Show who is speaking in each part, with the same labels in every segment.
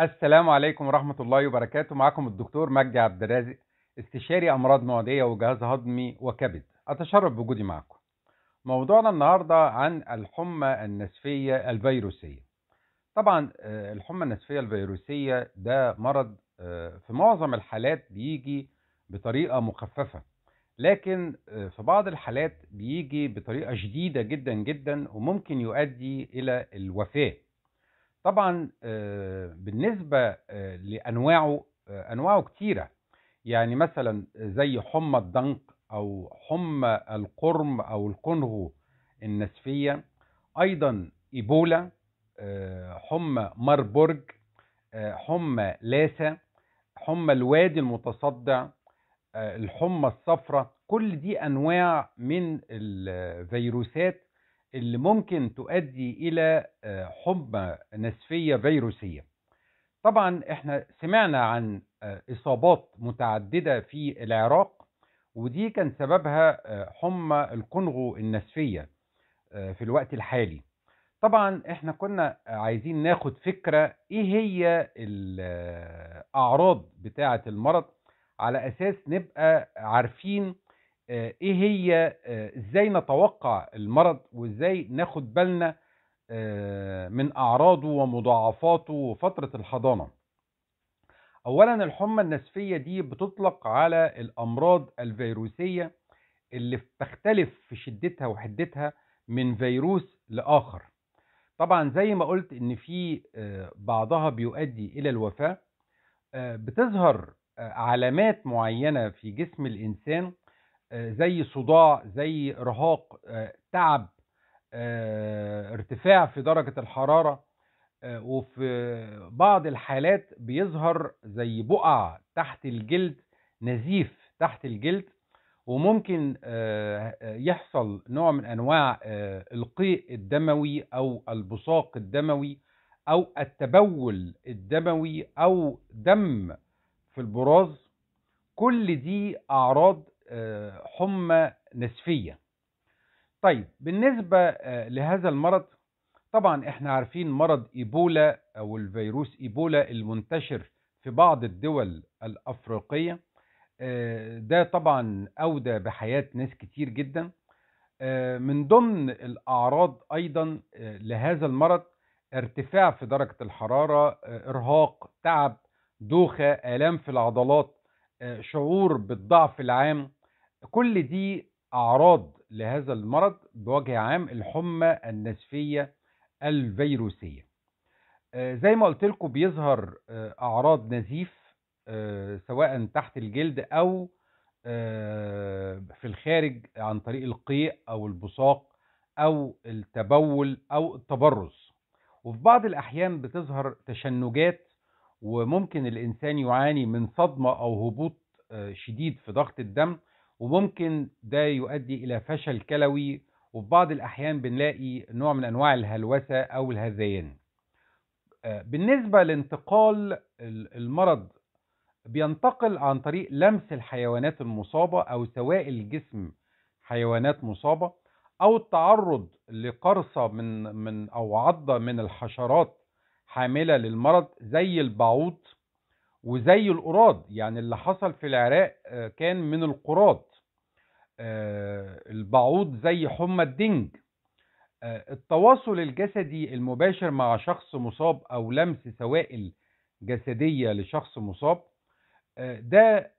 Speaker 1: السلام عليكم ورحمة الله وبركاته معكم الدكتور مجدي عبد الرازق استشاري أمراض معدية وجهاز هضمي وكبد أتشرف بوجودي معكم موضوعنا النهاردة عن الحمى النسفية الفيروسية طبعا آه، الحمى النسفية الفيروسية ده مرض آه، في معظم الحالات بيجي بطريقة مخففة لكن آه، في بعض الحالات بيجي بطريقة شديدة جدا جدا وممكن يؤدي إلى الوفاة طبعا آه، بالنسبة آه، لأنواعه آه، أنواعه كتيرة يعني مثلا زي حمى الضنك أو حمى القرم أو القنغو النسفية أيضا إيبولا حمى ماربورج حمى لاسا حمى الوادي المتصدع الحمى الصفراء كل دي أنواع من الفيروسات اللي ممكن تؤدي إلى آه، حمى نسفية فيروسية طبعا احنا سمعنا عن آه، إصابات متعددة في العراق ودي كان سببها آه، حمى الكونغو النسفية في الوقت الحالي طبعا احنا كنا عايزين ناخد فكرة ايه هي الأعراض بتاعة المرض على أساس نبقى عارفين آه، ايه هي آه، ازاي نتوقع المرض وازاي ناخد بالنا آه، من اعراضه ومضاعفاته وفتره الحضانه اولا الحمى النسفيه دي بتطلق على الامراض الفيروسيه اللي بتختلف في شدتها وحدتها من فيروس لاخر طبعا زي ما قلت ان في بعضها بيؤدي الى الوفاه بتظهر علامات معينه في جسم الانسان آه، زي صداع زي ارهاق آه، تعب آه، ارتفاع في درجة الحرارة وفي بعض الحالات بيظهر زي بقع تحت الجلد نزيف تحت الجلد وممكن يحصل نوع من انواع القيء الدموي او البصاق الدموي او التبول الدموي او دم في البراز كل دي اعراض آه، حمى نسفية طيب بالنسبة آه، لهذا المرض طبعا احنا عارفين مرض إيبولا أو الفيروس إيبولا المنتشر في بعض الدول الأفريقية آه، ده طبعا أودى بحياة ناس كتير جدا من ضمن الأعراض أيضا لهذا المرض ارتفاع في درجة الحرارة إرهاق تعب دوخة آلام في العضلات شعور بالضعف العام كل دي أعراض لهذا المرض بوجه عام الحمى النزفية الفيروسية آه، زي ما قلت لكم بيظهر آه، أعراض نزيف آه، سواء تحت الجلد أو في الخارج عن طريق القيء أو البصاق أو التبول أو التبرز وفي بعض الأحيان بتظهر تشنجات وممكن الإنسان يعاني من صدمة أو هبوط شديد في ضغط الدم وممكن ده يؤدي إلى فشل كلوي وفي بعض الأحيان بنلاقي نوع من أنواع الهلوسة أو الهذيان آه، بالنسبة لانتقال المرض بينتقل عن طريق لمس الحيوانات المصابة أو سوائل جسم حيوانات مصابة أو التعرض لقرصة من من أو عضة من الحشرات حاملة للمرض زي البعوض وزي القراد يعني اللي حصل في العراق آه، كان من القراد آه، البعوض زي حمى الدنج آه، التواصل الجسدي المباشر مع شخص مصاب أو لمس سوائل جسدية لشخص مصاب آه، ده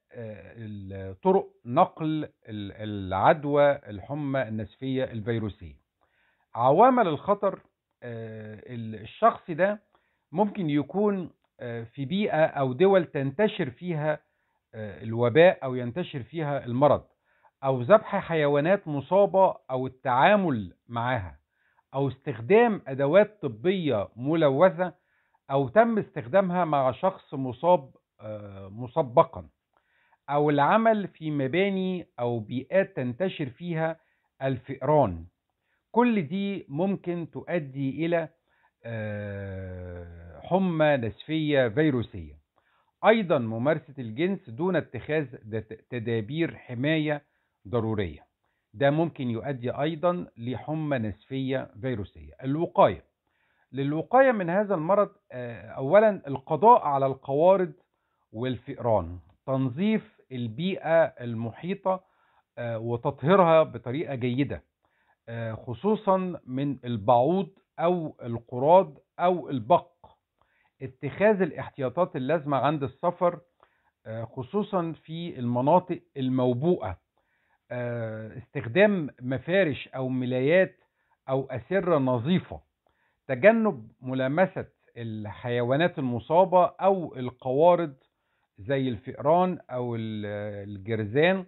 Speaker 1: طرق نقل العدوى الحمى النسفية الفيروسية عوامل الخطر الشخص ده ممكن يكون في بيئة أو دول تنتشر فيها الوباء أو ينتشر فيها المرض أو ذبح حيوانات مصابة أو التعامل معها أو استخدام أدوات طبية ملوثة أو تم استخدامها مع شخص مصاب آه، مسبقا أو العمل في مباني أو بيئات تنتشر فيها الفئران كل دي ممكن تؤدي إلى آه، حمى نسفية فيروسية أيضا ممارسة الجنس دون اتخاذ تدابير حماية ضرورية ده ممكن يؤدي أيضا لحمى نسفية فيروسية الوقاية للوقاية من هذا المرض آه، أولا القضاء على القوارض والفئران تنظيف البيئة المحيطة آه، وتطهيرها بطريقة جيدة آه، خصوصا من البعوض أو القراض أو البق اتخاذ الاحتياطات اللازمة عند السفر خصوصا في المناطق الموبوءة آه، استخدام مفارش أو ملايات أو أسرة نظيفة تجنب ملامسة الحيوانات المصابة أو القوارض زي الفئران أو الجرزان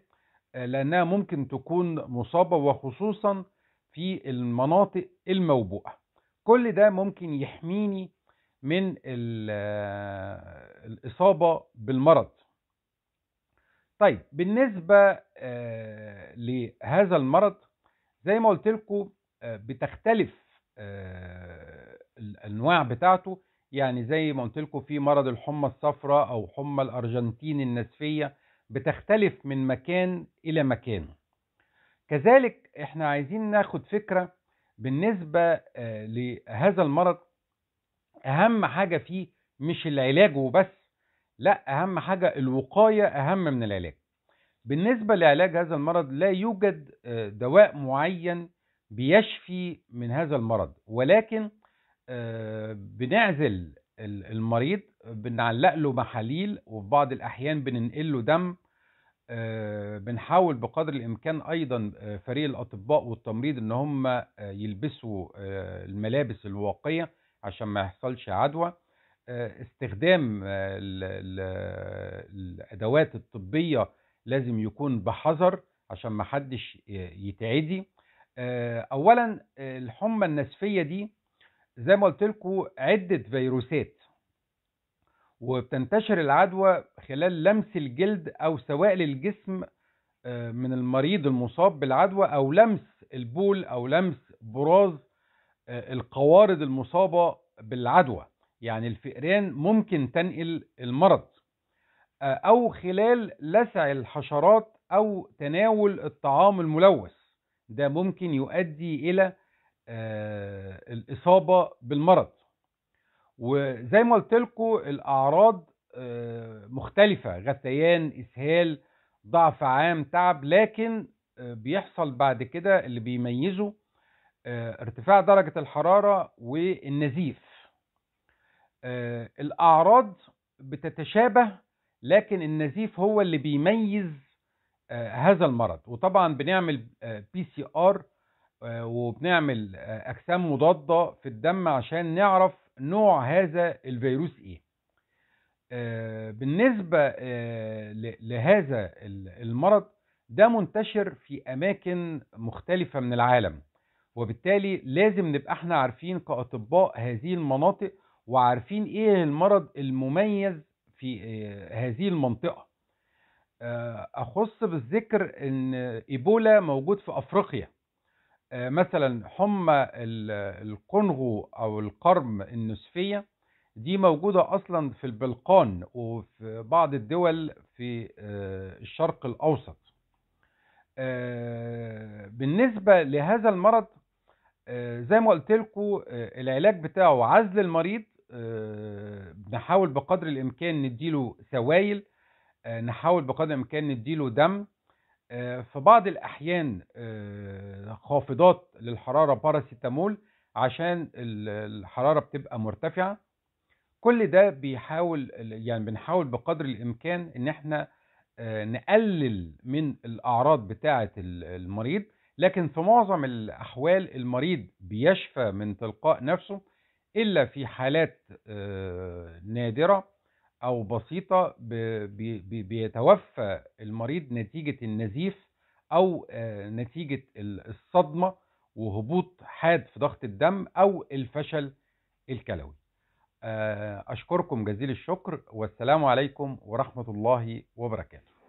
Speaker 1: آه، لأنها ممكن تكون مصابة وخصوصا في المناطق الموبوءة كل ده ممكن يحميني من آه، الإصابة بالمرض طيب بالنسبة آه، لهذا المرض زي ما قلت لكم آه، بتختلف آه، الانواع بتاعته يعني زي ما قلت لكم في مرض الحمى الصفراء او حمى الارجنتين النسفيه بتختلف من مكان الى مكان كذلك احنا عايزين ناخد فكره بالنسبه لهذا المرض اهم حاجه فيه مش العلاج وبس لا اهم حاجه الوقايه اهم من العلاج بالنسبه لعلاج هذا المرض لا يوجد آه، دواء معين بيشفي من هذا المرض ولكن آه، بنعزل المريض بنعلق له محاليل وفي بعض الاحيان بننقل له دم آه، بنحاول بقدر الامكان ايضا فريق الاطباء والتمريض ان هم يلبسوا الملابس الواقيه عشان ما يحصلش عدوى آه، استخدام آه، الادوات الطبيه لازم يكون بحذر عشان ما حدش يتعدي آه، اولا الحمى النسفيه دي زي ما قلت لكم عده فيروسات وبتنتشر العدوى خلال لمس الجلد او سوائل الجسم من المريض المصاب بالعدوى او لمس البول او لمس براز القوارض المصابه بالعدوى يعني الفئران ممكن تنقل المرض آه، أو خلال لسع الحشرات أو تناول الطعام الملوث ده ممكن يؤدي إلى آه، الإصابة بالمرض وزي ما قلت لكم الأعراض آه، مختلفة غثيان إسهال ضعف عام تعب لكن بيحصل بعد كده اللي بيميزه ارتفاع درجة الحرارة والنزيف آه، الأعراض بتتشابه لكن النزيف هو اللي بيميز آه، هذا المرض وطبعا بنعمل بي سي ار وبنعمل آه، أجسام مضادة في الدم عشان نعرف نوع هذا الفيروس إيه بالنسبة لهذا المرض ده منتشر في أماكن مختلفة من العالم وبالتالي لازم نبقى احنا عارفين كأطباء هذه المناطق وعارفين ايه المرض المميز في آه، هذه المنطقة آه، اخص بالذكر ان ايبولا موجود في افريقيا آه، مثلا حمى الكونغو او القرم النسفية دي موجودة اصلا في البلقان وفي بعض الدول في الشرق الاوسط بالنسبة لهذا المرض زي ما قلت لكم العلاج بتاعه عزل المريض آه، نحاول بقدر الامكان نديله سوائل آه، نحاول بقدر الامكان نديله دم آه، في بعض الاحيان خافضات للحراره باراسيتامول عشان الحراره بتبقى مرتفعه كل ده بيحاول يعني بنحاول بقدر الامكان ان احنا نقلل من الاعراض بتاعه المريض لكن في معظم الاحوال المريض بيشفى من تلقاء نفسه إلا في حالات آه، نادرة أو بسيطة بيتوفى المريض نتيجة النزيف أو آه، نتيجة الصدمة وهبوط حاد في ضغط الدم أو الفشل الكلوي آه، أشكركم جزيل الشكر والسلام عليكم ورحمة الله وبركاته